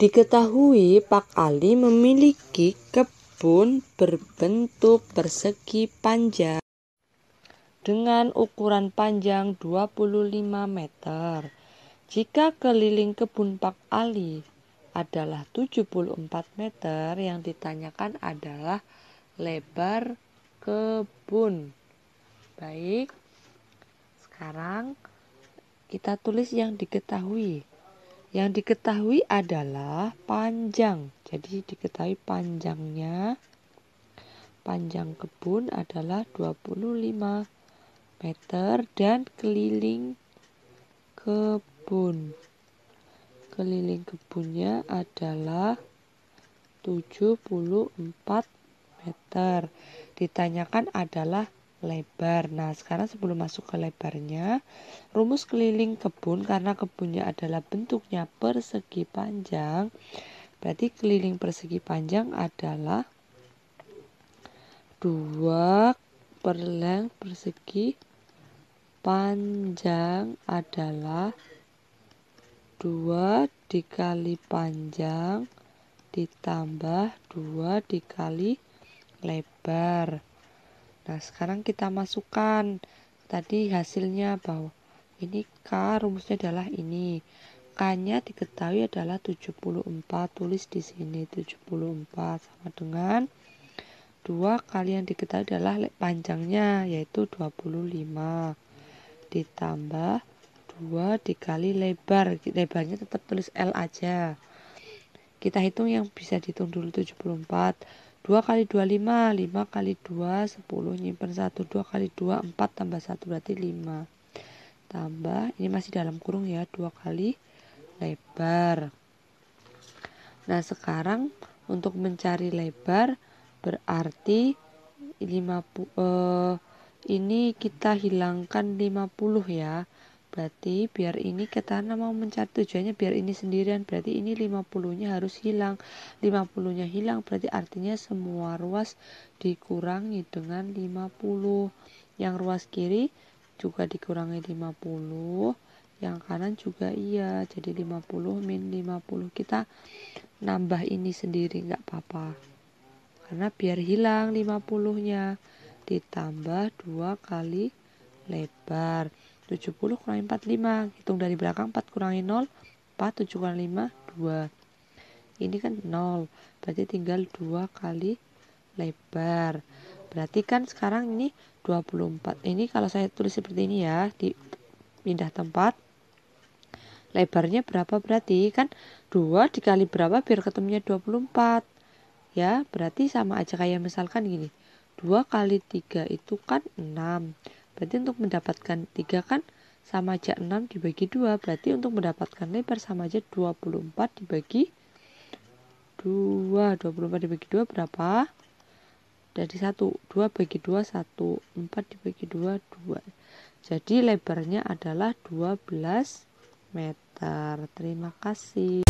Diketahui Pak Ali memiliki kebun berbentuk persegi panjang dengan ukuran panjang 25 meter. Jika keliling kebun Pak Ali adalah 74 meter, yang ditanyakan adalah lebar kebun. Baik. Sekarang kita tulis yang diketahui. Yang diketahui adalah panjang. Jadi diketahui panjangnya panjang kebun adalah 25 meter dan keliling kebun. Keliling kebunnya adalah 74 meter. Ditanyakan adalah lebar. Nah, sekarang sebelum masuk ke lebarnya, rumus keliling kebun karena kebunnya adalah bentuknya persegi panjang. Berarti keliling persegi panjang adalah 2 per leng persegi panjang adalah 2 dikali panjang ditambah 2 dikali lebar. Nah, sekarang kita masukkan tadi hasilnya bahwa ini K rumusnya adalah ini. K-nya diketahui adalah 74. Tulis di sini 74 sama dengan 2 kali yang diketahui adalah panjangnya yaitu 25 ditambah 2 dikali lebar. Lebarnya tetap tulis L aja. Kita hitung yang bisa dihitung dulu 74 2 kali 2 5, 5 kali 2 10, nyimpen 1, 2 kali 2 4 tambah 1 berarti 5 tambah, ini masih dalam kurung ya 2 kali lebar nah sekarang untuk mencari lebar berarti 50 eh, ini kita hilangkan 50 ya berarti biar ini kita mau mencari tujuannya biar ini sendirian berarti ini 50 nya harus hilang 50 nya hilang berarti artinya semua ruas dikurangi dengan 50 yang ruas kiri juga dikurangi 50 yang kanan juga iya jadi 50 min 50 kita nambah ini sendiri nggak apa-apa karena biar hilang 50 nya ditambah dua kali lebar 70 kurangi 45 hitung dari belakang 4 kurangi 0 4 7 kurangi 5 2 ini kan 0 berarti tinggal 2 kali lebar berarti kan sekarang ini 24 ini kalau saya tulis seperti ini ya di pindah tempat lebarnya berapa berarti kan 2 dikali berapa biar ketemunya 24 ya berarti sama aja kayak misalkan gini 2 kali 3 itu kan 6 Berarti untuk mendapatkan 3 kan sama aja 6 dibagi 2. Berarti untuk mendapatkan lebar sama aja 24 dibagi 2. 24 dibagi 2 berapa? Jadi 1. 2 bagi 2, 1. 4 dibagi 2, 2. Jadi lebarnya adalah 12 meter. Terima kasih.